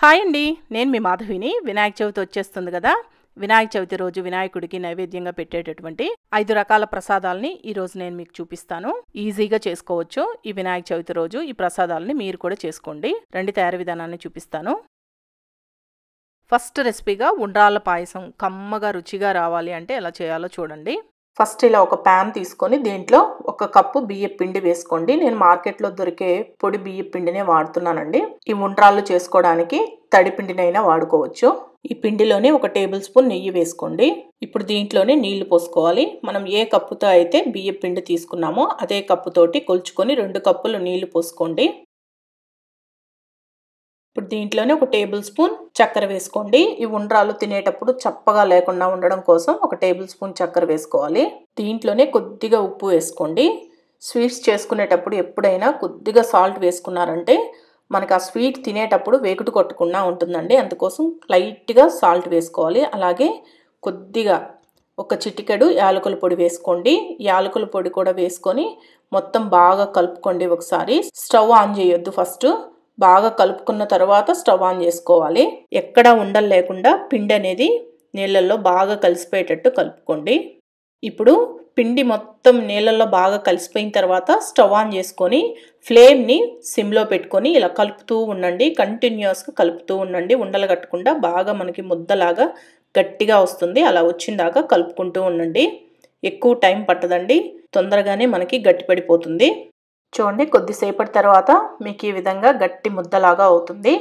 hi అండి నేను మీ మాధవిని వినాయక చవితి వచ్చేస్తుంది కదా వినాయక చవితి రోజు వినాయకుడికి నైవేద్యంగా పెట్టేటటువంటి ఐదు రకాల ప్రసాదాలని ఈరోజు నేను మీకు చూపిస్తాను ఈజీగా చేసుకోవచ్చు ఈ వినాయక చవితి రోజు ఈ ప్రసాదాలని మీరు కూడా చేసుకోండి రెండు తయారీ విధానాన్ని చూపిస్తాను ఫస్ట్ రెసిపీగా ఉండ్రాళ్ళ పాయసం కమ్మగా రుచిగా రావాలి అంటే ఎలా చేయాలో చూడండి ఫస్ట్ ఇలా ఒక ప్యాన్ తీసుకొని దీంట్లో ఒక కప్పు బియ్య పిండి వేసుకోండి నేను మార్కెట్లో దొరికే పొడి బియ్య పిండినే వాడుతున్నానండి ఈ ఉండ్రాళ్ళు చేసుకోవడానికి తడి పిండినైనా వాడుకోవచ్చు ఈ పిండిలోనే ఒక టేబుల్ స్పూన్ నెయ్యి వేసుకోండి ఇప్పుడు దీంట్లోనే నీళ్లు పోసుకోవాలి మనం ఏ కప్పుతో అయితే బియ్య పిండి తీసుకున్నామో అదే కప్పుతోటి కొలుచుకొని రెండు కప్పులు నీళ్లు పోసుకోండి ఇప్పుడు దీంట్లోనే ఒక టేబుల్ స్పూన్ చక్కెర వేసుకోండి ఈ ఉండ్రాలు తినేటప్పుడు చప్పగా లేకుండా ఉండడం కోసం ఒక టేబుల్ స్పూన్ చక్కెర వేసుకోవాలి దీంట్లోనే కొద్దిగా ఉప్పు వేసుకోండి స్వీట్స్ చేసుకునేటప్పుడు ఎప్పుడైనా కొద్దిగా సాల్ట్ వేసుకున్నారంటే మనకు ఆ స్వీట్ తినేటప్పుడు వేకుటి కొట్టకుండా ఉంటుందండి అందుకోసం లైట్గా సాల్ట్ వేసుకోవాలి అలాగే కొద్దిగా ఒక చిటికెడు యాలకుల పొడి వేసుకోండి యాలకుల పొడి కూడా వేసుకొని మొత్తం బాగా కలుపుకోండి ఒకసారి స్టవ్ ఆన్ చేయొద్దు ఫస్ట్ బాగా కలుపుకున్న తర్వాత స్టవ్ ఆన్ చేసుకోవాలి ఎక్కడ ఉండలు లేకుండా పిండి అనేది నీళ్ళల్లో బాగా కలిసిపోయేటట్టు కలుపుకోండి ఇప్పుడు పిండి మొత్తం నీళ్ళల్లో బాగా కలిసిపోయిన తర్వాత స్టవ్ ఆన్ చేసుకొని ఫ్లేమ్ని సిమ్లో పెట్టుకొని ఇలా కలుపుతూ ఉండండి కంటిన్యూస్గా కలుపుతూ ఉండండి ఉండలు కట్టకుండా బాగా మనకి ముద్దలాగా గట్టిగా వస్తుంది అలా వచ్చిందాకా కలుపుకుంటూ ఉండండి ఎక్కువ టైం పట్టదండి తొందరగానే మనకి గట్టిపడిపోతుంది చూడండి కొద్దిసేపటి తర్వాత మీకు ఈ విధంగా గట్టి ముద్దలాగా అవుతుంది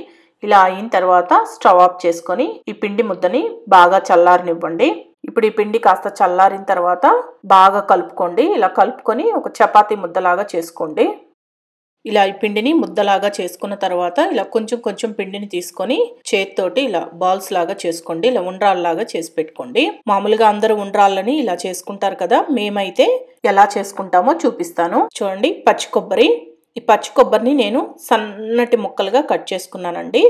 ఇలా అయిన తర్వాత స్టవ్ ఆఫ్ చేసుకొని ఈ పిండి ముద్దని బాగా చల్లారనివ్వండి ఇప్పుడు ఈ పిండి కాస్త చల్లారిన తర్వాత బాగా కలుపుకోండి ఇలా కలుపుకొని ఒక చపాతీ ముద్దలాగా చేసుకోండి ఇలా ఈ పిండిని ముద్దలాగా చేసుకున్న తర్వాత ఇలా కొంచెం కొంచెం పిండిని తీసుకొని చేతితోటి ఇలా బాల్స్ లాగా చేసుకోండి ఇలా ఉండ్రాళ్ళలాగా చేసి పెట్టుకోండి మామూలుగా అందరూ ఉండ్రాళ్ళని ఇలా చేసుకుంటారు కదా మేమైతే ఎలా చేసుకుంటామో చూపిస్తాను చూడండి పచ్చి కొబ్బరి ఈ పచ్చి కొబ్బరిని నేను సన్నటి ముక్కలుగా కట్ చేసుకున్నానండి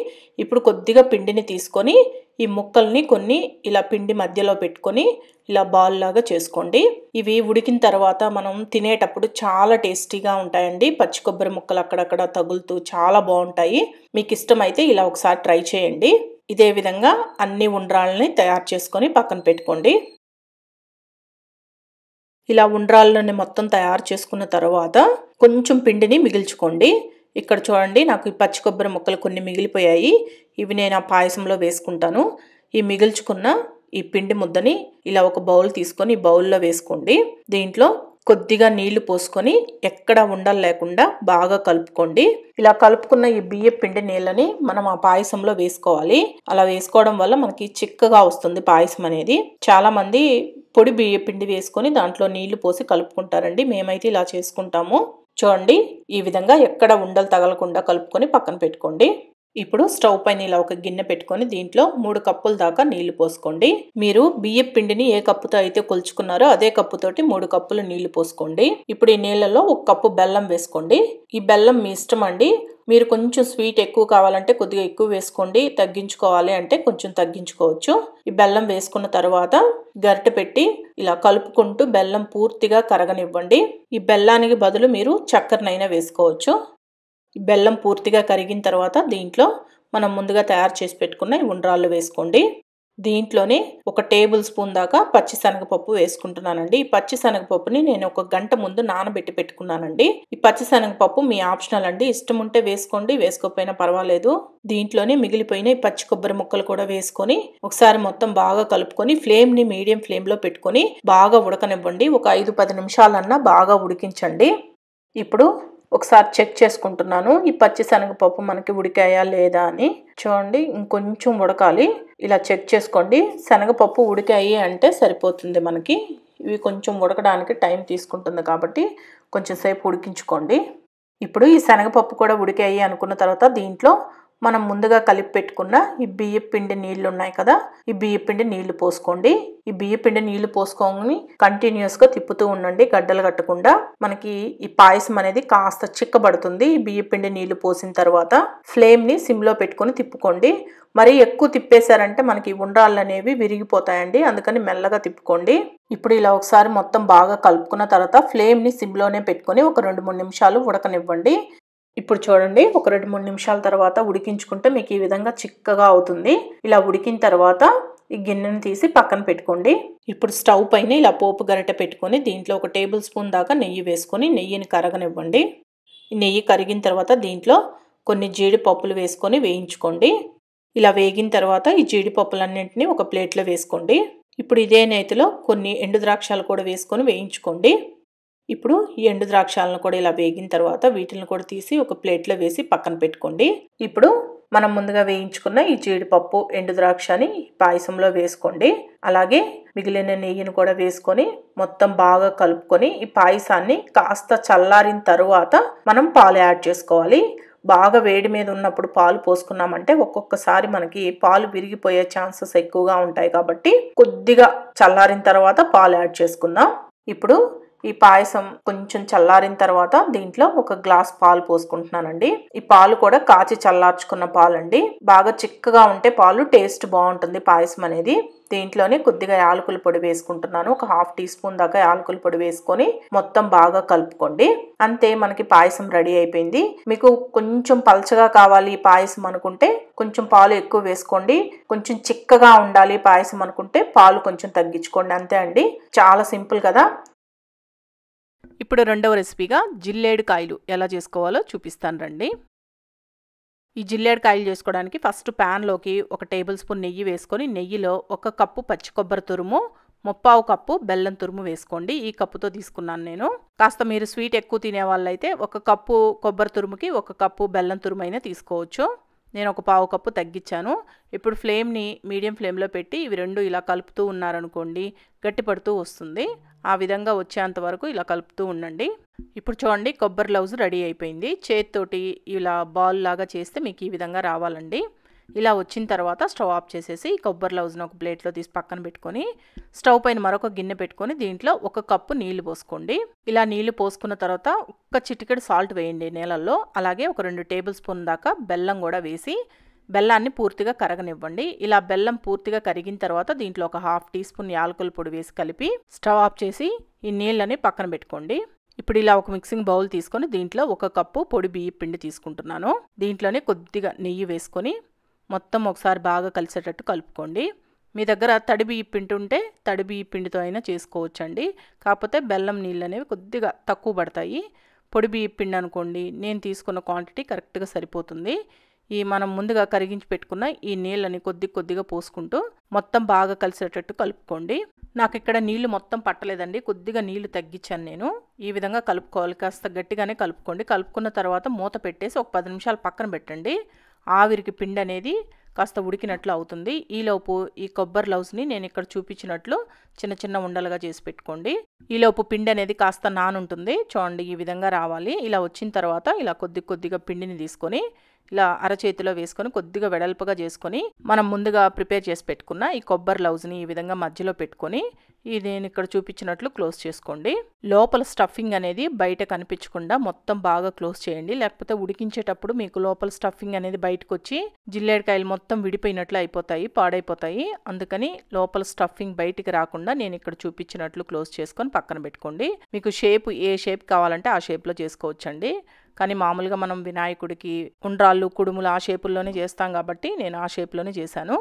ఇప్పుడు కొద్దిగా పిండిని తీసుకొని ఈ ముక్కల్ని కొన్ని ఇలా పిండి మధ్యలో పెట్టుకొని ఇలా బాల్ లాగా చేసుకోండి ఇవి ఉడికిన తర్వాత మనం తినేటప్పుడు చాలా టేస్టీగా ఉంటాయండి పచ్చి కొబ్బరి ముక్కలు అక్కడక్కడ తగులుతూ చాలా బాగుంటాయి మీకు ఇష్టమైతే ఇలా ఒకసారి ట్రై చేయండి ఇదే విధంగా అన్ని ఉండ్రాళ్ళని తయారు చేసుకొని పక్కన పెట్టుకోండి ఇలా ఉండ్రాలని మొత్తం తయారు చేసుకున్న తర్వాత కొంచెం పిండిని మిగిల్చుకోండి ఇక్కడ చూడండి నాకు ఈ పచ్చి కొబ్బరి ముక్కలు కొన్ని మిగిలిపోయాయి ఇవి నేను ఆ పాయసంలో వేసుకుంటాను ఈ మిగిల్చుకున్న ఈ పిండి ముద్దని ఇలా ఒక బౌల్ తీసుకొని బౌల్లో వేసుకోండి దీంట్లో కొద్దిగా నీళ్లు పోసుకొని ఎక్కడ ఉండలు లేకుండా బాగా కలుపుకోండి ఇలా కలుపుకున్న ఈ బియ్య పిండి నీళ్ళని మనం ఆ పాయసంలో వేసుకోవాలి అలా వేసుకోవడం వల్ల మనకి చిక్కగా వస్తుంది పాయసం అనేది చాలా మంది పొడి బియ్య పిండి వేసుకొని దాంట్లో నీళ్లు పోసి కలుపుకుంటారండి మేమైతే ఇలా చేసుకుంటాము చూడండి ఈ విధంగా ఎక్కడ ఉండలు తగలకుండా కలుపుకొని పక్కన పెట్టుకోండి ఇప్పుడు స్టవ్ పైన ఇలా ఒక గిన్నె పెట్టుకొని దీంట్లో మూడు కప్పుల దాకా నీళ్లు పోసుకోండి మీరు బియ్యం పిండిని ఏ కప్పుతో అయితే కొలుచుకున్నారో అదే కప్పుతోటి మూడు కప్పులు నీళ్లు పోసుకోండి ఇప్పుడు ఈ నీళ్ళలో ఒక కప్పు బెల్లం వేసుకోండి ఈ బెల్లం మీ ఇష్టం అండి మీరు కొంచెం స్వీట్ ఎక్కువ కావాలంటే కొద్దిగా ఎక్కువ వేసుకోండి తగ్గించుకోవాలి అంటే కొంచెం తగ్గించుకోవచ్చు ఈ బెల్లం వేసుకున్న తర్వాత గరిట పెట్టి ఇలా కలుపుకుంటూ బెల్లం పూర్తిగా కరగనివ్వండి ఈ బెల్లానికి బదులు మీరు చక్కెరనైనా వేసుకోవచ్చు బెల్లం పూర్తిగా కరిగిన తర్వాత దీంట్లో మనం ముందుగా తయారు చేసి పెట్టుకున్న ఉండ్రాళ్ళు వేసుకోండి దీంట్లోనే ఒక టేబుల్ స్పూన్ దాకా పచ్చి శనగపప్పు వేసుకుంటున్నానండి ఈ పచ్చి శనగపప్పుని నేను ఒక గంట ముందు నానబెట్టి పెట్టుకున్నానండి ఈ పచ్చి శనగపప్పు మీ ఆప్షనల్ అండి ఇష్టం ఉంటే వేసుకోండి వేసుకోకపోయినా పర్వాలేదు దీంట్లోనే మిగిలిపోయిన ఈ పచ్చి కొబ్బరి ముక్కలు కూడా వేసుకొని ఒకసారి మొత్తం బాగా కలుపుకొని ఫ్లేమ్ని మీడియం ఫ్లేమ్లో పెట్టుకొని బాగా ఉడకనివ్వండి ఒక ఐదు పది నిమిషాలన్నా బాగా ఉడికించండి ఇప్పుడు ఒకసారి చెక్ చేసుకుంటున్నాను ఈ పచ్చి శనగపప్పు మనకి ఉడికాయా లేదా అని చూడండి ఇంకొంచెం ఉడకాలి ఇలా చెక్ చేసుకోండి శనగపప్పు ఉడికాయి అంటే సరిపోతుంది మనకి ఇవి కొంచెం ఉడకడానికి టైం తీసుకుంటుంది కాబట్టి కొంచెం సేపు ఉడికించుకోండి ఇప్పుడు ఈ శనగపప్పు కూడా ఉడికాయి అనుకున్న తర్వాత దీంట్లో మనం ముందుగా కలిపి పెట్టుకున్న ఈ బియ్య పిండి నీళ్ళు ఉన్నాయి కదా ఈ బియ్య పిండి నీళ్లు పోసుకోండి ఈ బియ్య పిండి నీళ్లు పోసుకొని కంటిన్యూస్ గా తిప్పుతూ ఉండండి గడ్డలు కట్టకుండా మనకి ఈ పాయసం అనేది కాస్త చిక్కబడుతుంది ఈ బియ్య పిండి నీళ్లు పోసిన తర్వాత ఫ్లేమ్ ని సిమ్ లో పెట్టుకుని తిప్పుకోండి మరి ఎక్కువ తిప్పేశారంటే మనకి ఉండ్రాళ్ళు అనేవి విరిగిపోతాయండి అందుకని మెల్లగా తిప్పుకోండి ఇప్పుడు ఇలా ఒకసారి మొత్తం బాగా కలుపుకున్న తర్వాత ఫ్లేమ్ని సిమ్లోనే పెట్టుకొని ఒక రెండు మూడు నిమిషాలు ఉడకనివ్వండి ఇప్పుడు చూడండి ఒక రెండు మూడు నిమిషాల తర్వాత ఉడికించుకుంటే మీకు ఈ విధంగా చిక్కగా అవుతుంది ఇలా ఉడికిన తర్వాత ఈ గిన్నెను తీసి పక్కన పెట్టుకోండి ఇప్పుడు స్టవ్ పైన ఇలా పోపు గరిట పెట్టుకొని దీంట్లో ఒక టేబుల్ స్పూన్ దాకా నెయ్యి వేసుకొని నెయ్యిని కరగనివ్వండి నెయ్యి కరిగిన తర్వాత దీంట్లో కొన్ని జీడిపప్పులు వేసుకొని వేయించుకోండి ఇలా వేగిన తర్వాత ఈ జీడిపప్పులన్నింటినీ ఒక ప్లేట్లో వేసుకోండి ఇప్పుడు ఇదే నేతిలో కొన్ని ఎండు ద్రాక్షాలు కూడా వేసుకొని వేయించుకోండి ఇప్పుడు ఈ ఎండు ద్రాక్షాలను కూడా ఇలా వేగిన తర్వాత వీటిని కూడా తీసి ఒక ప్లేట్లో వేసి పక్కన పెట్టుకోండి ఇప్పుడు మనం ముందుగా వేయించుకున్న ఈ జీడిపప్పు ఎండు ద్రాక్షని పాయసంలో వేసుకోండి అలాగే మిగిలిన నెయ్యిని కూడా వేసుకొని మొత్తం బాగా కలుపుకొని ఈ పాయసాన్ని కాస్త చల్లారిన తరువాత మనం పాలు యాడ్ చేసుకోవాలి బాగా వేడి మీద ఉన్నప్పుడు పాలు పోసుకున్నామంటే ఒక్కొక్కసారి మనకి పాలు విరిగిపోయే ఛాన్సెస్ ఎక్కువగా ఉంటాయి కాబట్టి కొద్దిగా చల్లారిన తర్వాత పాలు యాడ్ చేసుకుందాం ఇప్పుడు ఈ పాయసం కొంచెం చల్లారిన తర్వాత దీంట్లో ఒక గ్లాస్ పాలు పోసుకుంటున్నానండి ఈ పాలు కూడా కాచి చల్లార్చుకున్న పాలండి బాగా చిక్కగా ఉంటే పాలు టేస్ట్ బాగుంటుంది పాయసం అనేది దీంట్లోనే కొద్దిగా యాలకుల పొడి వేసుకుంటున్నాను ఒక హాఫ్ టీ స్పూన్ దాకా యాలకుల పొడి వేసుకొని మొత్తం బాగా కలుపుకోండి అంతే మనకి పాయసం రెడీ అయిపోయింది మీకు కొంచెం పలచగా కావాలి ఈ పాయసం అనుకుంటే కొంచెం పాలు ఎక్కువ వేసుకోండి కొంచెం చిక్కగా ఉండాలి పాయసం అనుకుంటే పాలు కొంచెం తగ్గించుకోండి అంతే అండి చాలా సింపుల్ కదా ఇప్పుడు రెండవ రెసిపీగా జిల్లేడు కాయలు ఎలా చేసుకోవాలో చూపిస్తాను రండి ఈ జిల్లేడు కాయలు చేసుకోవడానికి ఫస్ట్ ప్యాన్లోకి ఒక టేబుల్ స్పూన్ నెయ్యి వేసుకొని నెయ్యిలో ఒక కప్పు పచ్చి కొబ్బరి తురుము ముప్పావు కప్పు బెల్లం తురుము వేసుకోండి ఈ కప్పుతో తీసుకున్నాను నేను కాస్త మీరు స్వీట్ ఎక్కువ తినే వాళ్ళైతే ఒక కప్పు కొబ్బరి తురుముకి ఒక కప్పు బెల్లం తురుము అయినా తీసుకోవచ్చు నేను ఒక పావు కప్పు తగ్గించాను ఇప్పుడు ఫ్లేమ్ని మీడియం ఫ్లేమ్లో పెట్టి ఇవి రెండు ఇలా కలుపుతూ ఉన్నారనుకోండి గట్టిపడుతూ వస్తుంది ఆ విధంగా వచ్చేంత వరకు ఇలా కలుపుతూ ఉండండి ఇప్పుడు చూడండి కొబ్బరి లౌజ్ రెడీ అయిపోయింది చేతితోటి ఇలా బాల్ లాగా చేస్తే మీకు ఈ విధంగా రావాలండి ఇలా వచ్చిన తర్వాత స్టవ్ ఆఫ్ చేసేసి కొబ్బరి లవ్జ్ను ఒక ప్లేట్లో తీసి పక్కన పెట్టుకొని స్టవ్ పైన మరొక గిన్నె పెట్టుకొని దీంట్లో ఒక కప్పు నీళ్లు పోసుకోండి ఇలా నీళ్లు పోసుకున్న తర్వాత ఒక్క చిటికెడు సాల్ట్ వేయండి నీళ్ళల్లో అలాగే ఒక రెండు టేబుల్ స్పూన్ దాకా బెల్లం కూడా వేసి బెల్లాన్ని పూర్తిగా కరగనివ్వండి ఇలా బెల్లం పూర్తిగా కరిగిన తర్వాత దీంట్లో ఒక హాఫ్ టీ స్పూన్ యాలకుల పొడి వేసి కలిపి స్టవ్ ఆఫ్ చేసి ఈ నీళ్ళని పక్కన పెట్టుకోండి ఇప్పుడు ఇలా ఒక మిక్సింగ్ బౌల్ తీసుకొని దీంట్లో ఒక కప్పు పొడి బియ్య పిండి తీసుకుంటున్నాను దీంట్లోనే కొద్దిగా నెయ్యి వేసుకొని మొత్తం ఒకసారి బాగా కలిసేటట్టు కలుపుకోండి మీ దగ్గర తడి బియ్య పిండి ఉంటే తడి బియ్య పిండితో అయినా చేసుకోవచ్చండి కాకపోతే బెల్లం నీళ్ళు అనేవి కొద్దిగా తక్కువ పడతాయి పొడి బియ్య పిండి అనుకోండి నేను తీసుకున్న క్వాంటిటీ కరెక్ట్గా సరిపోతుంది ఈ మనం ముందుగా కరిగించి పెట్టుకున్న ఈ నీళ్ళని కొద్ది కొద్దిగా పోసుకుంటూ మొత్తం బాగా కలిసేటట్టు కలుపుకోండి నాకు ఇక్కడ నీళ్లు మొత్తం పట్టలేదండి కొద్దిగా నీళ్లు తగ్గించాను నేను ఈ విధంగా కలుపుకోవాలి కాస్త గట్టిగానే కలుపుకోండి కలుపుకున్న తర్వాత మూత పెట్టేసి ఒక పది నిమిషాలు పక్కన పెట్టండి ఆవిరికి పిండి అనేది కాస్త ఉడికినట్లు అవుతుంది ఈలోపు ఈ కొబ్బరి లవ్స్ని నేను ఇక్కడ చూపించినట్లు చిన్న చిన్న ఉండలుగా చేసి పెట్టుకోండి ఈలోపు పిండి అనేది కాస్త నానుంటుంది చూడండి ఈ విధంగా రావాలి ఇలా వచ్చిన తర్వాత ఇలా కొద్ది కొద్దిగా పిండిని తీసుకొని ఇలా అరచేతిలో వేసుకొని కొద్దిగా వెడల్పుగా చేసుకొని మనం ముందుగా ప్రిపేర్ చేసి పెట్టుకున్న ఈ కొబ్బరి లౌజ్ని ఈ విధంగా మధ్యలో పెట్టుకొని ఇది నేను ఇక్కడ చూపించినట్లు క్లోజ్ చేసుకోండి లోపల స్టఫింగ్ అనేది బయట కనిపించకుండా మొత్తం బాగా క్లోజ్ చేయండి లేకపోతే ఉడికించేటప్పుడు మీకు లోపల స్టఫింగ్ అనేది బయటకు వచ్చి జిల్లేడికాయలు మొత్తం విడిపోయినట్లు అయిపోతాయి పాడైపోతాయి అందుకని లోపల స్టఫింగ్ బయటికి రాకుండా నేను ఇక్కడ చూపించినట్లు క్లోజ్ చేసుకొని పక్కన పెట్టుకోండి మీకు షేప్ ఏ షేప్ కావాలంటే ఆ షేప్లో చేసుకోవచ్చండి కానీ మామూలుగా మనం వినాయకుడికి ఉండ్రాళ్ళు కుడుములు ఆ షేపుల్లోనే చేస్తాం కాబట్టి నేను ఆ షేప్లోనే చేశాను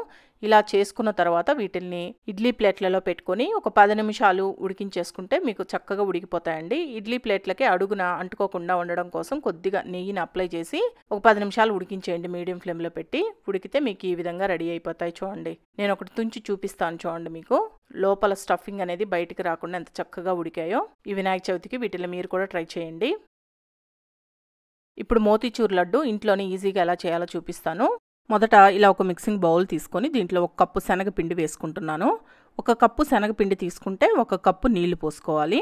ఇలా చేసుకున్న తర్వాత వీటిల్ని ఇడ్లీ ప్లేట్లలో పెట్టుకొని ఒక పది నిమిషాలు ఉడికించేసుకుంటే మీకు చక్కగా ఉడికిపోతాయండి ఇడ్లీ ప్లేట్లకే అడుగున అంటుకోకుండా ఉండడం కోసం కొద్దిగా నెయ్యిని అప్లై చేసి ఒక పది నిమిషాలు ఉడికించేయండి మీడియం ఫ్లేమ్లో పెట్టి ఉడికితే మీకు ఈ విధంగా రెడీ అయిపోతాయి చూడండి నేను ఒకటి తుంచి చూపిస్తాను చూడండి మీకు లోపల స్టఫింగ్ అనేది బయటికి రాకుండా ఎంత చక్కగా ఉడికాయో ఈ వినాయక చవితికి వీటిలో మీరు కూడా ట్రై చేయండి ఇప్పుడు మోతీచూర్ లడ్డు ఇంట్లోనే ఈజీగా ఎలా చేయాలో చూపిస్తాను మొదట ఇలా ఒక మిక్సింగ్ బౌల్ తీసుకొని దీంట్లో ఒక కప్పు శనగపిండి వేసుకుంటున్నాను ఒక కప్పు శనగపిండి తీసుకుంటే ఒక కప్పు నీళ్లు పోసుకోవాలి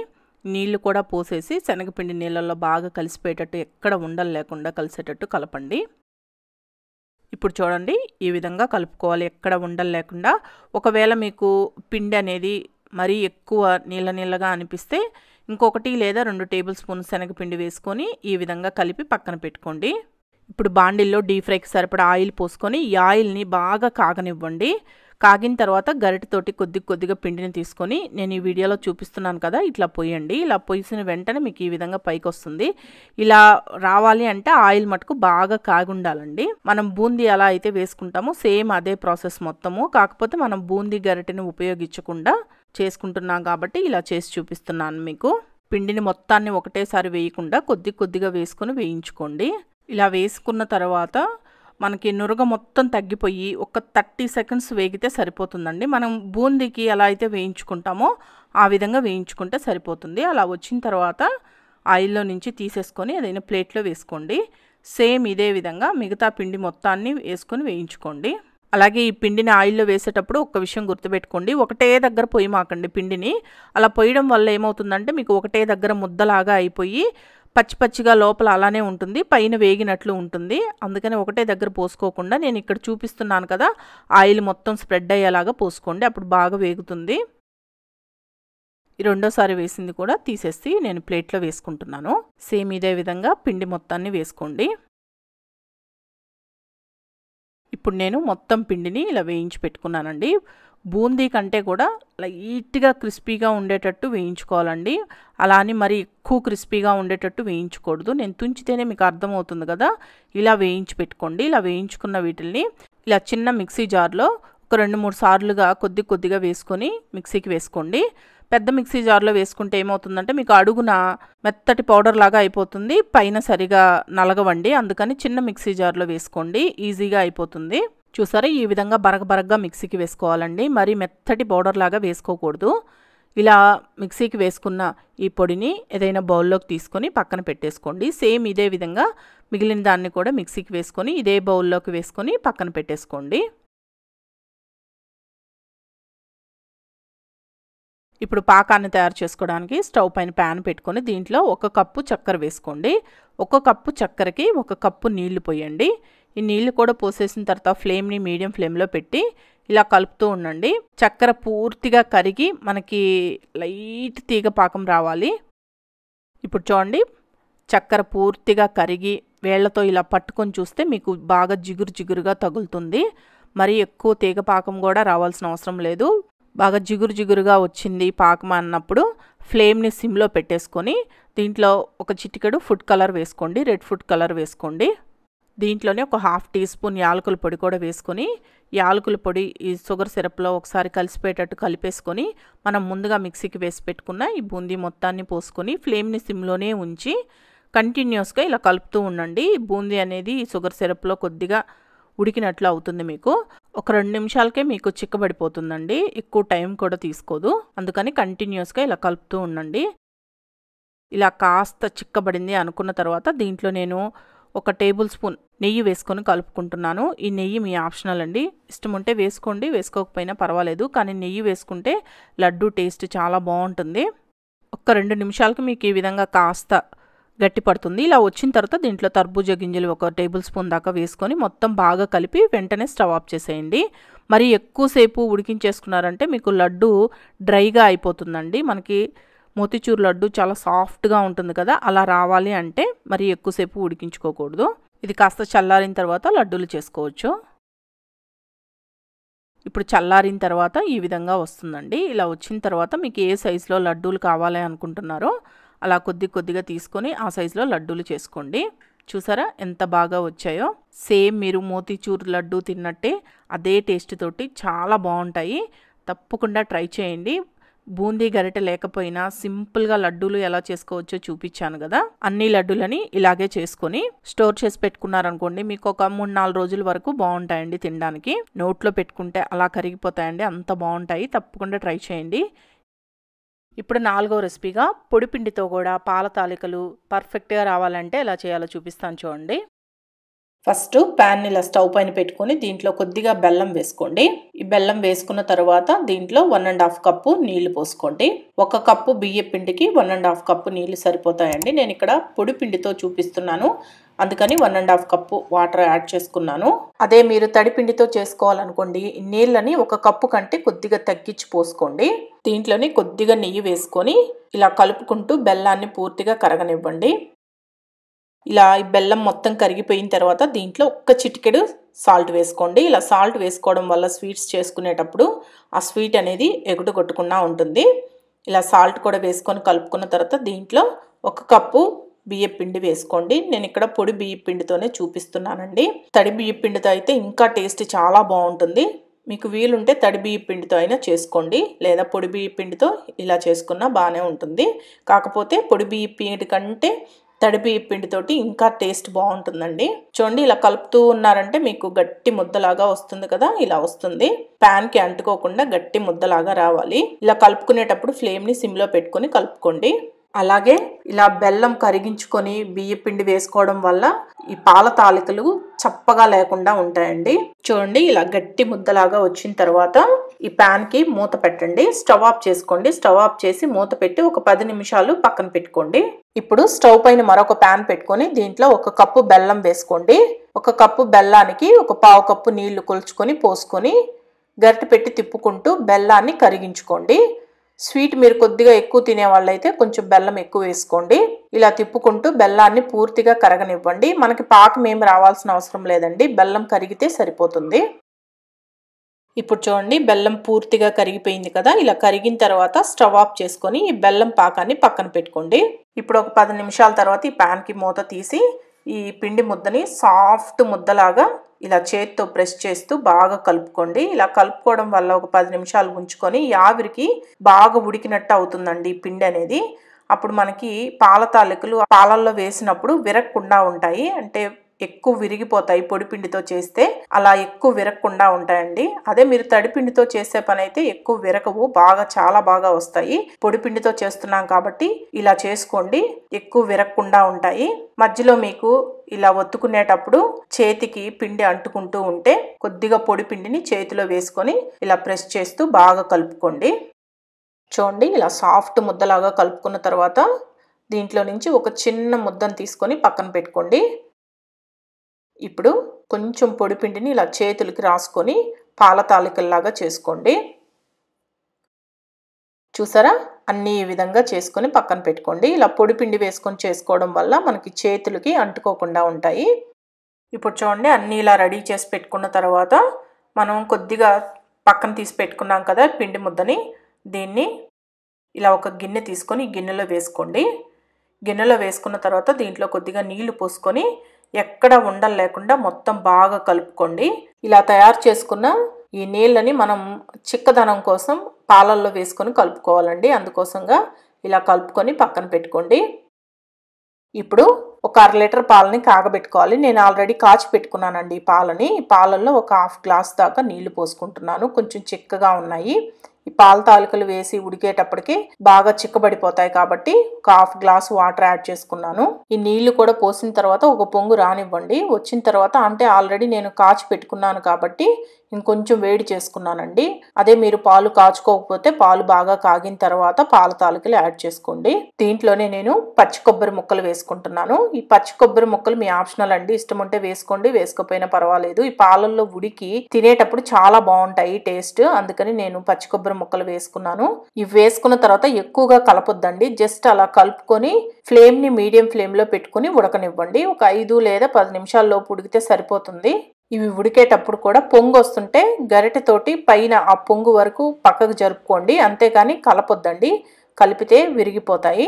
నీళ్లు కూడా పోసేసి శనగపిండి నీళ్ళల్లో బాగా కలిసిపోయేటట్టు ఎక్కడ ఉండలు లేకుండా కలిసేటట్టు కలపండి ఇప్పుడు చూడండి ఈ విధంగా కలుపుకోవాలి ఎక్కడ ఉండలు లేకుండా ఒకవేళ మీకు పిండి అనేది మరీ ఎక్కువ నీళ్ళ నీళ్ళగా అనిపిస్తే ఇంకొకటి లేదా రెండు టేబుల్ స్పూన్ శనగపిండి వేసుకొని ఈ విధంగా కలిపి పక్కన పెట్టుకోండి ఇప్పుడు బాండిల్లో డీ ఫ్రైకి సరిపడా ఆయిల్ పోసుకొని ఈ ఆయిల్ని బాగా కాగనివ్వండి కాగిన తర్వాత గరిటతోటి కొద్ది కొద్దిగా పిండిని తీసుకొని నేను ఈ వీడియోలో చూపిస్తున్నాను కదా ఇట్లా పోయండి ఇలా పోసిన వెంటనే మీకు ఈ విధంగా పైకి వస్తుంది ఇలా రావాలి అంటే ఆయిల్ మటుకు బాగా కాగి ఉండాలండి మనం బూందీ ఎలా అయితే వేసుకుంటామో సేమ్ అదే ప్రాసెస్ మొత్తము కాకపోతే మనం బూందీ గరిటెని ఉపయోగించకుండా చేసుకుంటున్నాం కాబట్టి ఇలా చేసి చూపిస్తున్నాను మీకు పిండిని మొత్తాన్ని ఒకటేసారి వేయకుండా కొద్ది కొద్దిగా వేసుకొని వేయించుకోండి ఇలా వేసుకున్న తర్వాత మనకి నురగ మొత్తం తగ్గిపోయి ఒక థర్టీ సెకండ్స్ వేగితే సరిపోతుందండి మనం బూందీకి ఎలా అయితే వేయించుకుంటామో ఆ విధంగా వేయించుకుంటే సరిపోతుంది అలా వచ్చిన తర్వాత ఆయిల్లో నుంచి తీసేసుకొని ఏదైనా ప్లేట్లో వేసుకోండి సేమ్ ఇదే విధంగా మిగతా పిండి మొత్తాన్ని వేసుకొని వేయించుకోండి అలాగే ఈ పిండిని ఆయిల్లో వేసేటప్పుడు ఒక విషయం గుర్తుపెట్టుకోండి ఒకటే దగ్గర పొయ్యి మాకండి పిండిని అలా పొయ్యడం వల్ల ఏమవుతుందంటే మీకు ఒకటే దగ్గర ముద్దలాగా అయిపోయి పచ్చి పచ్చిగా లోపల అలానే ఉంటుంది పైన వేగినట్లు ఉంటుంది అందుకని ఒకటే దగ్గర పోసుకోకుండా నేను ఇక్కడ చూపిస్తున్నాను కదా ఆయిల్ మొత్తం స్ప్రెడ్ అయ్యేలాగా పోసుకోండి అప్పుడు బాగా వేగుతుంది రెండోసారి వేసింది కూడా తీసేసి నేను ప్లేట్లో వేసుకుంటున్నాను సేమ్ ఇదే విధంగా పిండి మొత్తాన్ని వేసుకోండి ఇప్పుడు నేను మొత్తం పిండిని ఇలా వేయించి పెట్టుకున్నానండి బూందీ కంటే కూడా లైట్గా క్రిస్పీగా ఉండేటట్టు వేయించుకోవాలండి అలా అని మరి ఎక్కువ క్రిస్పీగా ఉండేటట్టు వేయించకూడదు నేను తుంచితేనే మీకు అర్థమవుతుంది కదా ఇలా వేయించి పెట్టుకోండి ఇలా వేయించుకున్న వీటిల్ని ఇలా చిన్న మిక్సీ జార్లో ఒక రెండు మూడు సార్లుగా కొద్ది కొద్దిగా వేసుకొని మిక్సీకి వేసుకోండి పెద్ద మిక్సీ జార్లో వేసుకుంటే ఏమవుతుందంటే మీకు అడుగున మెత్తటి పౌడర్ లాగా అయిపోతుంది పైన సరిగా నలగవండి అందుకని చిన్న మిక్సీ జార్లో వేసుకోండి ఈజీగా అయిపోతుంది చూసారా ఈ విధంగా బరగబరగ్గా మిక్సీకి వేసుకోవాలండి మరి మెత్తటి పౌడర్ లాగా వేసుకోకూడదు ఇలా మిక్సీకి వేసుకున్న ఈ పొడిని ఏదైనా బౌల్లోకి తీసుకొని పక్కన పెట్టేసుకోండి సేమ్ ఇదే విధంగా మిగిలిన దాన్ని కూడా మిక్సీకి వేసుకొని ఇదే బౌల్లోకి వేసుకొని పక్కన పెట్టేసుకోండి ఇప్పుడు పాకాన్ని తయారు చేసుకోవడానికి స్టవ్ పైన ప్యాన్ పెట్టుకొని దీంట్లో ఒక కప్పు చక్కెర వేసుకోండి ఒక కప్పు చక్కెరకి ఒక కప్పు నీళ్లు పోయండి ఈ నీళ్లు కూడా పోసేసిన తర్వాత ఫ్లేమ్ని మీడియం ఫ్లేమ్లో పెట్టి ఇలా కలుపుతూ ఉండండి చక్కెర పూర్తిగా కరిగి మనకి లైట్ తీగ పాకం రావాలి ఇప్పుడు చూడండి చక్కెర పూర్తిగా కరిగి వేళ్లతో ఇలా పట్టుకొని చూస్తే మీకు బాగా జిగురు జిగురుగా తగులుతుంది మరి ఎక్కువ తీగ పాకం కూడా రావాల్సిన అవసరం లేదు బాగా జిగురు జిగురుగా వచ్చింది పాకం అన్నప్పుడు ఫ్లేమ్ని సిమ్లో పెట్టేసుకొని దీంట్లో ఒక చిటికెడు ఫుడ్ కలర్ వేసుకోండి రెడ్ ఫుడ్ కలర్ వేసుకోండి దీంట్లోనే ఒక హాఫ్ టీ స్పూన్ యాలకుల పొడి కూడా వేసుకొని యాలకుల పొడి ఈ షుగర్ సిరప్లో ఒకసారి కలిసిపోయేటట్టు కలిపేసుకొని మనం ముందుగా మిక్సీకి వేసి పెట్టుకున్న ఈ బూందీ మొత్తాన్ని పోసుకొని ఫ్లేమ్ని సిమ్లోనే ఉంచి కంటిన్యూస్గా ఇలా కలుపుతూ ఉండండి బూందీ అనేది ఈ షుగర్ సిరప్లో కొద్దిగా ఉడికినట్లు అవుతుంది మీకు ఒక రెండు నిమిషాలకే మీకు చిక్కబడిపోతుందండి ఎక్కువ టైం కూడా తీసుకోదు అందుకని కంటిన్యూస్గా ఇలా కలుపుతూ ఉండండి ఇలా కాస్త చిక్కబడింది అనుకున్న తర్వాత దీంట్లో నేను ఒక టేబుల్ స్పూన్ నెయ్యి వేసుకొని కలుపుకుంటున్నాను ఈ నెయ్యి మీ ఆప్షనల్ అండి ఇష్టం ఉంటే వేసుకోండి వేసుకోకపోయినా పర్వాలేదు కానీ నెయ్యి వేసుకుంటే లడ్డు టేస్ట్ చాలా బాగుంటుంది ఒక రెండు నిమిషాలకి మీకు ఈ విధంగా కాస్త గట్టిపడుతుంది ఇలా వచ్చిన తర్వాత దీంట్లో తర్బూజ గింజలు ఒక టేబుల్ స్పూన్ దాకా వేసుకొని మొత్తం బాగా కలిపి వెంటనే స్టవ్ ఆఫ్ చేసేయండి మరి ఎక్కువసేపు ఉడికించేసుకున్నారంటే మీకు లడ్డు డ్రైగా అయిపోతుందండి మనకి మోతిచూరు లడ్డు చాలా సాఫ్ట్గా ఉంటుంది కదా అలా రావాలి అంటే మరి ఎక్కువసేపు ఉడికించుకోకూడదు ఇది కాస్త చల్లారిన తర్వాత లడ్డూలు చేసుకోవచ్చు ఇప్పుడు చల్లారిన తర్వాత ఈ విధంగా వస్తుందండి ఇలా వచ్చిన తర్వాత మీకు ఏ సైజులో లడ్డూలు కావాలి అనుకుంటున్నారో అలా కొద్ది కొద్దిగా తీసుకొని ఆ సైజులో లడ్డూలు చేసుకోండి చూసారా ఎంత బాగా వచ్చాయో సేమ్ మీరు మోతీచూర్ లడ్డు తిన్నట్టే అదే టేస్ట్ తోటి చాలా బాగుంటాయి తప్పకుండా ట్రై చేయండి బూందీ గరిటె లేకపోయినా సింపుల్గా లడ్డూలు ఎలా చేసుకోవచ్చో చూపించాను కదా అన్ని లడ్డూలని ఇలాగే చేసుకొని స్టోర్ చేసి పెట్టుకున్నారనుకోండి మీకు ఒక మూడు నాలుగు రోజుల వరకు బాగుంటాయండి తినడానికి నోట్లో పెట్టుకుంటే అలా కరిగిపోతాయండి అంత బాగుంటాయి తప్పకుండా ట్రై చేయండి ఇప్పుడు నాలుగో రెసిపీగా పొడిపిండితో కూడా పాల తాలికలు పర్ఫెక్ట్గా రావాలంటే ఎలా చేయాలో చూపిస్తాను చూడండి ఫస్ట్ ప్యాన్ ఇలా స్టవ్ పైన పెట్టుకొని దీంట్లో కొద్దిగా బెల్లం వేసుకోండి ఈ బెల్లం వేసుకున్న తర్వాత దీంట్లో వన్ అండ్ హాఫ్ కప్పు నీళ్లు పోసుకోండి ఒక కప్పు బియ్య పిండికి వన్ అండ్ హాఫ్ కప్పు నీళ్లు సరిపోతాయండి నేను ఇక్కడ పొడి పిండితో చూపిస్తున్నాను అందుకని one and half cup water add చేసుకున్నాను అదే మీరు తడిపిండితో చేసుకోవాలనుకోండి నీళ్ళని ఒక కప్పు కంటే కొద్దిగా తగ్గించి పోసుకోండి దీంట్లోని కొద్దిగా నెయ్యి వేసుకొని ఇలా కలుపుకుంటూ బెల్లాన్ని పూర్తిగా కరగనివ్వండి ఇలా ఈ బెల్లం మొత్తం కరిగిపోయిన తర్వాత దీంట్లో ఒక్క చిటికెడు సాల్ట్ వేసుకోండి ఇలా సాల్ట్ వేసుకోవడం వల్ల స్వీట్స్ చేసుకునేటప్పుడు ఆ స్వీట్ అనేది ఎగుడు కొట్టుకున్నా ఉంటుంది ఇలా సాల్ట్ కూడా వేసుకొని కలుపుకున్న తర్వాత దీంట్లో ఒక కప్పు బియ్య పిండి వేసుకోండి నేను ఇక్కడ పొడి బియ్య పిండితోనే చూపిస్తున్నానండి తడి బియ్య పిండితో అయితే ఇంకా టేస్ట్ చాలా బాగుంటుంది మీకు వీలుంటే తడి బియ్య పిండితో అయినా చేసుకోండి లేదా పొడి బియ్య పిండితో ఇలా చేసుకున్నా బాగానే ఉంటుంది కాకపోతే పొడి బియ్య పిండి కంటే తడిపి పిండితోటి ఇంకా టేస్ట్ బాగుంటుందండి చూడండి ఇలా కలుపుతూ ఉన్నారంటే మీకు గట్టి ముద్దలాగా వస్తుంది కదా ఇలా వస్తుంది ప్యాన్ కి అంటుకోకుండా గట్టి ముద్దలాగా రావాలి ఇలా కలుపుకునేటప్పుడు ఫ్లేమ్ ని సిమ్ లో పెట్టుకుని కలుపుకోండి అలాగే ఇలా బెల్లం కరిగించుకొని బియ్య పిండి వేసుకోవడం వల్ల ఈ పాల తాలికలు చప్పగా లేకుండా ఉంటాయండి చూడండి ఇలా గట్టి ముద్దలాగా వచ్చిన తర్వాత ఈ ప్యాన్కి మూత పెట్టండి స్టవ్ ఆఫ్ చేసుకోండి స్టవ్ ఆఫ్ చేసి మూత పెట్టి ఒక పది నిమిషాలు పక్కన పెట్టుకోండి ఇప్పుడు స్టవ్ పైన మరొక ప్యాన్ పెట్టుకొని దీంట్లో ఒక కప్పు బెల్లం వేసుకోండి ఒక కప్పు బెల్లానికి ఒక పావు కప్పు నీళ్లు కొలుచుకొని పోసుకొని గరిటె పెట్టి తిప్పుకుంటూ బెల్లాన్ని కరిగించుకోండి స్వీట్ మీరు కొద్దిగా ఎక్కువ తినేవాళ్ళైతే కొంచెం బెల్లం ఎక్కువ వేసుకోండి ఇలా తిప్పుకుంటూ బెల్లాన్ని పూర్తిగా కరగనివ్వండి మనకి పాకం ఏం రావాల్సిన అవసరం లేదండి బెల్లం కరిగితే సరిపోతుంది ఇప్పుడు చూడండి బెల్లం పూర్తిగా కరిగిపోయింది కదా ఇలా కరిగిన తర్వాత స్టవ్ ఆఫ్ చేసుకొని ఈ బెల్లం పాకాన్ని పక్కన పెట్టుకోండి ఇప్పుడు ఒక పది నిమిషాల తర్వాత ఈ ప్యాన్కి మూత తీసి ఈ పిండి ముద్దని సాఫ్ట్ ముద్దలాగా ఇలా చేతితో ప్రెస్ చేస్తూ బాగా కలుపుకోండి ఇలా కలుపుకోవడం వల్ల ఒక పది నిమిషాలు ఉంచుకొని ఆవిరికి బాగా ఉడికినట్టు అవుతుందండి పిండి అనేది అప్పుడు మనకి పాల తాలికలు పాలల్లో వేసినప్పుడు విరగకుండా ఉంటాయి అంటే ఎక్కువ విరిగిపోతాయి పొడిపిండితో చేస్తే అలా ఎక్కువ విరగకుండా ఉంటాయండి అదే మీరు తడిపిండితో చేసే పని అయితే ఎక్కువ విరగవు బాగా చాలా బాగా వస్తాయి పొడిపిండితో చేస్తున్నాం కాబట్టి ఇలా చేసుకోండి ఎక్కువ విరగకుండా ఉంటాయి మధ్యలో మీకు ఇలా ఒత్తుకునేటప్పుడు చేతికి పిండి అంటుకుంటూ ఉంటే కొద్దిగా పొడి పిండిని చేతిలో వేసుకొని ఇలా ప్రెస్ చేస్తూ బాగా కలుపుకోండి చూడండి ఇలా సాఫ్ట్ ముద్దలాగా కలుపుకున్న తర్వాత దీంట్లో నుంచి ఒక చిన్న ముద్దను తీసుకొని పక్కన పెట్టుకోండి ఇప్పుడు కొంచెం పొడి పిండిని ఇలా చేతులకి రాసుకొని పాల తాలికల్లాగా చేసుకోండి చూసారా అన్నీ ఈ విధంగా చేసుకొని పక్కన పెట్టుకోండి ఇలా పొడి పిండి వేసుకొని చేసుకోవడం వల్ల మనకి చేతులకి అంటుకోకుండా ఉంటాయి ఇప్పుడు చూడండి అన్నీ ఇలా రెడీ చేసి పెట్టుకున్న తర్వాత మనం కొద్దిగా పక్కన తీసి పెట్టుకున్నాం కదా పిండి ముద్దని దీన్ని ఇలా ఒక గిన్నె తీసుకొని గిన్నెలో వేసుకోండి గిన్నెలో వేసుకున్న తర్వాత దీంట్లో కొద్దిగా నీళ్లు పోసుకొని ఎక్కడ ఉండలు లేకుండా మొత్తం బాగా కలుపుకోండి ఇలా తయారు చేసుకున్న ఈ నీళ్ళని మనం చిక్కదనం కోసం పాలల్లో వేసుకొని కలుపుకోవాలండి అందుకోసంగా ఇలా కలుపుకొని పక్కన పెట్టుకోండి ఇప్పుడు ఒక అర లీటర్ పాలని కాగబెట్టుకోవాలి నేను ఆల్రెడీ కాచి పెట్టుకున్నానండి ఈ పాలని పాలల్లో ఒక హాఫ్ గ్లాస్ దాకా నీళ్లు పోసుకుంటున్నాను కొంచెం చిక్కగా ఉన్నాయి ఈ పాల తాలికలు వేసి ఉడికేటప్పటికి బాగా చిక్కబడిపోతాయి కాబట్టి ఒక హాఫ్ గ్లాస్ వాటర్ యాడ్ చేసుకున్నాను ఈ నీళ్లు కూడా పోసిన తర్వాత ఒక పొంగు రానివ్వండి వచ్చిన తర్వాత అంటే ఆల్రెడీ నేను కాచి పెట్టుకున్నాను కాబట్టి ఇంకొంచెం వేడి చేసుకున్నానండి అదే మీరు పాలు కాచుకోకపోతే పాలు బాగా కాగిన తర్వాత పాల తాలికలు యాడ్ చేసుకోండి దీంట్లోనే నేను పచ్చి కొబ్బరి ముక్కలు వేసుకుంటున్నాను ఈ పచ్చి కొబ్బరి ముక్కలు మీ ఆప్షనల్ అండి ఇష్టం ఉంటే వేసుకోండి వేసుకోపోయినా పర్వాలేదు ఈ పాలల్లో ఉడికి తినేటప్పుడు చాలా బాగుంటాయి టేస్ట్ అందుకని నేను పచ్చి కొబ్బరి కొబ్బరి ముక్కలు వేసుకున్నాను ఇవి వేసుకున్న తర్వాత ఎక్కువగా కలపొద్దండి జస్ట్ అలా కలుపుకొని ఫ్లేమ్ని మీడియం ఫ్లేమ్లో పెట్టుకుని ఉడకనివ్వండి ఒక ఐదు లేదా పది నిమిషాల్లోపు ఉడికితే సరిపోతుంది ఇవి ఉడికేటప్పుడు కూడా పొంగు వస్తుంటే గరిటెతోటి పైన ఆ పొంగు వరకు పక్కకు జరుపుకోండి అంతేగాని కలపొద్దండి కలిపితే విరిగిపోతాయి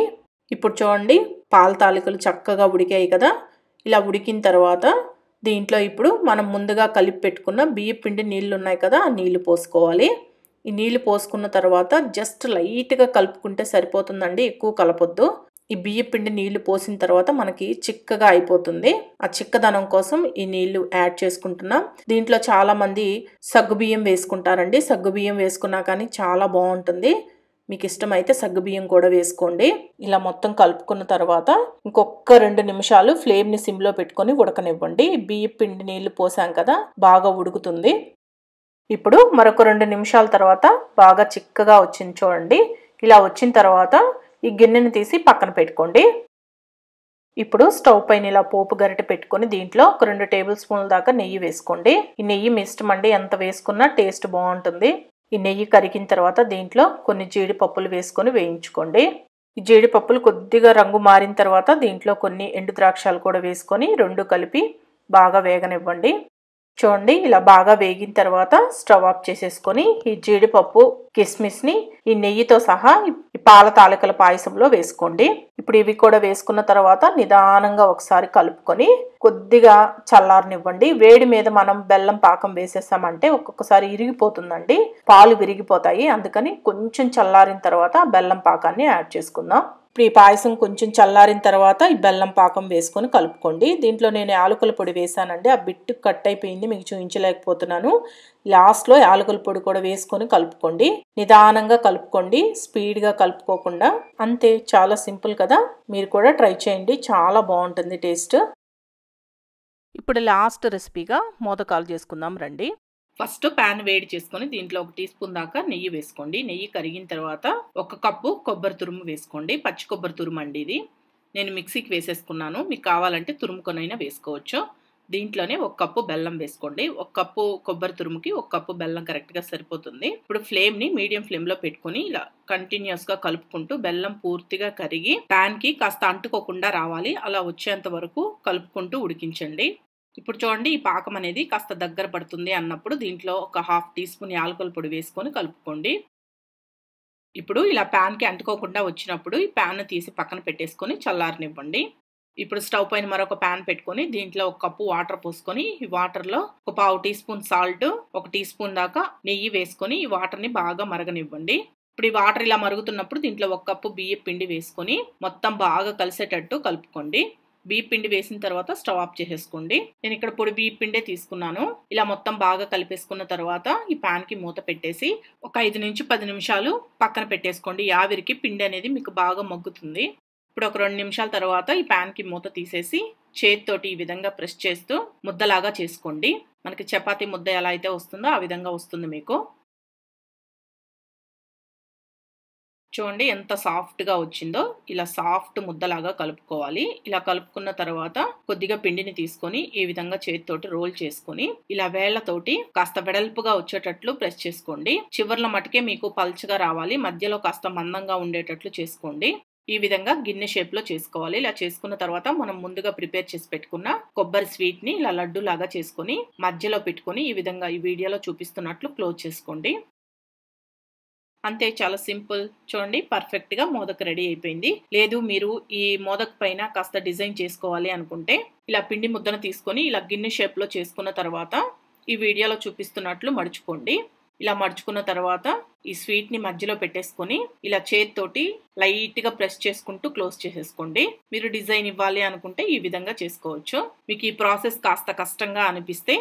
ఇప్పుడు చూడండి పాల తాలికలు చక్కగా ఉడికాయి కదా ఇలా ఉడికిన తర్వాత దీంట్లో ఇప్పుడు మనం ముందుగా కలిపి పెట్టుకున్న బియ్య పిండి నీళ్ళు ఉన్నాయి కదా ఆ నీళ్లు పోసుకోవాలి ఈ నీళ్లు పోసుకున్న తర్వాత జస్ట్ లైట్గా కలుపుకుంటే సరిపోతుందండి ఎక్కువ కలపొద్దు ఈ బియ్య పిండి నీళ్లు పోసిన తర్వాత మనకి చిక్కగా అయిపోతుంది ఆ చిక్కదనం కోసం ఈ నీళ్లు యాడ్ చేసుకుంటున్నాం దీంట్లో చాలా మంది సగ్గుబియ్యం వేసుకుంటారండి సగ్గుబియ్యం వేసుకున్నా కానీ చాలా బాగుంటుంది మీకు ఇష్టమైతే సగ్గుబియ్యం కూడా వేసుకోండి ఇలా మొత్తం కలుపుకున్న తర్వాత ఇంకొక రెండు నిమిషాలు ఫ్లేమ్ని సిమ్లో పెట్టుకొని ఉడకనివ్వండి బియ్య పిండి నీళ్లు పోసాం కదా బాగా ఉడుకుతుంది ఇప్పుడు మరొక రెండు నిమిషాల తర్వాత బాగా చిక్కగా వచ్చింది చూడండి ఇలా వచ్చిన తర్వాత ఈ గిన్నెని తీసి పక్కన పెట్టుకోండి ఇప్పుడు స్టవ్ పైన ఇలా పోపు గరిటె పెట్టుకొని దీంట్లో ఒక రెండు టేబుల్ స్పూన్ల దాకా నెయ్యి వేసుకోండి ఈ నెయ్యి మీ ఎంత వేసుకున్నా టేస్ట్ బాగుంటుంది ఈ నెయ్యి కరిగిన తర్వాత దీంట్లో కొన్ని జీడిపప్పులు వేసుకొని వేయించుకోండి ఈ జీడిపప్పులు కొద్దిగా రంగు మారిన తర్వాత దీంట్లో కొన్ని ఎండు ద్రాక్షాలు కూడా వేసుకొని రెండు కలిపి బాగా వేగనివ్వండి చూడండి ఇలా బాగా వేగిన తర్వాత స్టవ్ ఆఫ్ చేసేసుకొని ఈ జీడిపప్పు కిస్మిస్ని ఈ నెయ్యితో సహా ఈ పాల తాలికల పాయసంలో వేసుకోండి ఇప్పుడు ఇవి కూడా వేసుకున్న తర్వాత నిదానంగా ఒకసారి కలుపుకొని కొద్దిగా చల్లారనివ్వండి వేడి మీద మనం బెల్లం పాకం వేసేసామంటే ఒక్కొక్కసారి ఇరిగిపోతుందండి పాలు విరిగిపోతాయి అందుకని కొంచెం చల్లారిన తర్వాత బెల్లం పాకాన్ని యాడ్ చేసుకుందాం ఇప్పుడు ఈ పాయసం కొంచెం చల్లారిన తర్వాత ఈ బెల్లం పాకం వేసుకొని కలుపుకోండి దీంట్లో నేను యాలకుల పొడి వేసానండి ఆ బిట్టు కట్ అయిపోయింది మీకు చూపించలేకపోతున్నాను లాస్ట్లో యాలకుల పొడి కూడా వేసుకొని కలుపుకోండి నిదానంగా కలుపుకోండి స్పీడ్గా కలుపుకోకుండా అంతే చాలా సింపుల్ కదా మీరు కూడా ట్రై చేయండి చాలా బాగుంటుంది టేస్ట్ ఇప్పుడు లాస్ట్ రెసిపీగా మోదకాలు చేసుకుందాం రండి ఫస్ట్ ప్యాన్ వేడి చేసుకొని దీంట్లో ఒక టీ స్పూన్ దాకా నెయ్యి వేసుకోండి నెయ్యి కరిగిన తర్వాత ఒక కప్పు కొబ్బరి తురుము వేసుకోండి పచ్చి కొబ్బరి తురుము అండి ఇది నేను మిక్సీకి వేసేసుకున్నాను మీకు కావాలంటే తురుముకొనైనా వేసుకోవచ్చు దీంట్లోనే ఒక కప్పు బెల్లం వేసుకోండి ఒక కప్పు కొబ్బరి తురుముకి ఒక కప్పు బెల్లం కరెక్ట్గా సరిపోతుంది ఇప్పుడు ఫ్లేమ్ని మీడియం ఫ్లేమ్లో పెట్టుకుని ఇలా కంటిన్యూస్గా కలుపుకుంటూ బెల్లం పూర్తిగా కరిగి ప్యాన్కి కాస్త అంటుకోకుండా రావాలి అలా వచ్చేంత వరకు కలుపుకుంటూ ఉడికించండి ఇప్పుడు చూడండి ఈ పాకం అనేది కాస్త దగ్గర పడుతుంది అన్నప్పుడు దీంట్లో ఒక హాఫ్ టీ స్పూన్ యాలకుల పొడి వేసుకొని కలుపుకోండి ఇప్పుడు ఇలా ప్యాన్కి అంటుకోకుండా వచ్చినప్పుడు ఈ ప్యాన్ తీసి పక్కన పెట్టేసుకొని చల్లారనివ్వండి ఇప్పుడు స్టవ్ పైన మరొక ప్యాన్ పెట్టుకొని దీంట్లో ఒక కప్పు వాటర్ పోసుకొని ఈ వాటర్లో ఒక పావు టీ స్పూన్ సాల్ట్ ఒక టీ స్పూన్ దాకా నెయ్యి వేసుకొని ఈ వాటర్ని బాగా మరగనివ్వండి ఇప్పుడు ఈ వాటర్ ఇలా మరుగుతున్నప్పుడు దీంట్లో ఒక కప్పు బియ్య పిండి వేసుకొని మొత్తం బాగా కలిసేటట్టు కలుపుకోండి బియ్య పిండి వేసిన తర్వాత స్టవ్ ఆఫ్ చేసేసుకోండి నేను ఇక్కడ పొడి బియ్య పిండే తీసుకున్నాను ఇలా మొత్తం బాగా కలిపేసుకున్న తర్వాత ఈ కి మూత పెట్టేసి ఒక ఐదు నుంచి పది నిమిషాలు పక్కన పెట్టేసుకోండి యావిరికి పిండి అనేది మీకు బాగా మగ్గుతుంది ఇప్పుడు ఒక రెండు నిమిషాల తర్వాత ఈ కి మూత తీసేసి చేతితోటి ఈ విధంగా ప్రెస్ చేస్తూ ముద్దలాగా చేసుకోండి మనకి చపాతీ ముద్ద ఎలా అయితే వస్తుందో ఆ విధంగా వస్తుంది మీకు చూడండి ఎంత సాఫ్ట్గా వచ్చిందో ఇలా సాఫ్ట్ ముద్దలాగా కలుపుకోవాలి ఇలా కలుపుకున్న తర్వాత కొద్దిగా పిండిని తీసుకొని ఈ విధంగా చేతితోటి రోల్ చేసుకొని ఇలా వేళ్లతోటి కాస్త వెడల్పుగా వచ్చేటట్లు ప్రెస్ చేసుకోండి చివర్ల మటుకే మీకు పల్చగా రావాలి మధ్యలో కాస్త మందంగా ఉండేటట్లు చేసుకోండి ఈ విధంగా గిన్నె షేప్లో చేసుకోవాలి ఇలా చేసుకున్న తర్వాత మనం ముందుగా ప్రిపేర్ చేసి పెట్టుకున్న కొబ్బరి స్వీట్ని ఇలా లడ్డు లాగా చేసుకుని మధ్యలో పెట్టుకొని ఈ విధంగా ఈ వీడియోలో చూపిస్తున్నట్లు క్లోజ్ చేసుకోండి అంతే చాలా సింపుల్ చూడండి పర్ఫెక్ట్గా మోదక్ రెడీ అయిపోయింది లేదు మీరు ఈ మోదక్ పైన కాస్త డిజైన్ చేసుకోవాలి అనుకుంటే ఇలా పిండి ముద్దను తీసుకొని ఇలా గిన్నె షేప్లో చేసుకున్న తర్వాత ఈ వీడియోలో చూపిస్తున్నట్లు మడుచుకోండి ఇలా మడుచుకున్న తర్వాత ఈ స్వీట్ని మధ్యలో పెట్టేసుకొని ఇలా చేతితోటి లైట్గా ప్రెస్ చేసుకుంటూ క్లోజ్ చేసేసుకోండి మీరు డిజైన్ ఇవ్వాలి అనుకుంటే ఈ విధంగా చేసుకోవచ్చు మీకు ఈ ప్రాసెస్ కాస్త కష్టంగా అనిపిస్తే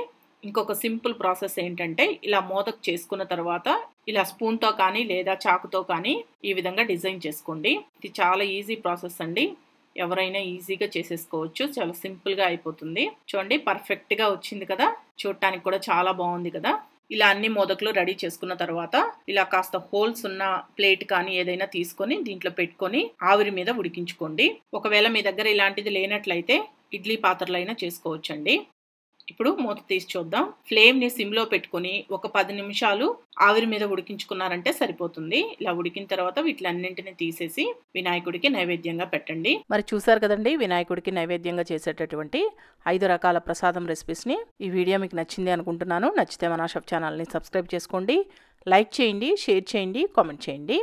ఇంకొక సింపుల్ ప్రాసెస్ ఏంటంటే ఇలా మోదక్ చేసుకున్న తర్వాత ఇలా స్పూన్తో కానీ లేదా చాకుతో కానీ ఈ విధంగా డిజైన్ చేసుకోండి ఇది చాలా ఈజీ ప్రాసెస్ అండి ఎవరైనా ఈజీగా చేసేసుకోవచ్చు చాలా సింపుల్గా అయిపోతుంది చూడండి పర్ఫెక్ట్గా వచ్చింది కదా చూడటానికి కూడా చాలా బాగుంది కదా ఇలా అన్ని మోదకులు రెడీ చేసుకున్న తర్వాత ఇలా కాస్త హోల్స్ ఉన్న ప్లేట్ కానీ ఏదైనా తీసుకొని దీంట్లో పెట్టుకొని ఆవిరి మీద ఉడికించుకోండి ఒకవేళ మీ దగ్గర ఇలాంటిది లేనట్లయితే ఇడ్లీ పాత్రలైనా చేసుకోవచ్చండి ఇప్పుడు మూత తీసి చూద్దాం ఫ్లేమ్ని సిమ్లో పెట్టుకుని ఒక పది నిమిషాలు ఆవిరి మీద ఉడికించుకున్నారంటే సరిపోతుంది ఇలా ఉడికిన తర్వాత వీటిలన్నింటినీ తీసేసి వినాయకుడికి నైవేద్యంగా పెట్టండి మరి చూసారు కదండి వినాయకుడికి నైవేద్యంగా చేసేటటువంటి ఐదు రకాల ప్రసాదం రెసిపీస్ని ఈ వీడియో మీకు నచ్చింది అనుకుంటున్నాను నచ్చితే మన షఫ్ ఛానల్ని సబ్స్క్రైబ్ చేసుకోండి లైక్ చేయండి షేర్ చేయండి కామెంట్ చేయండి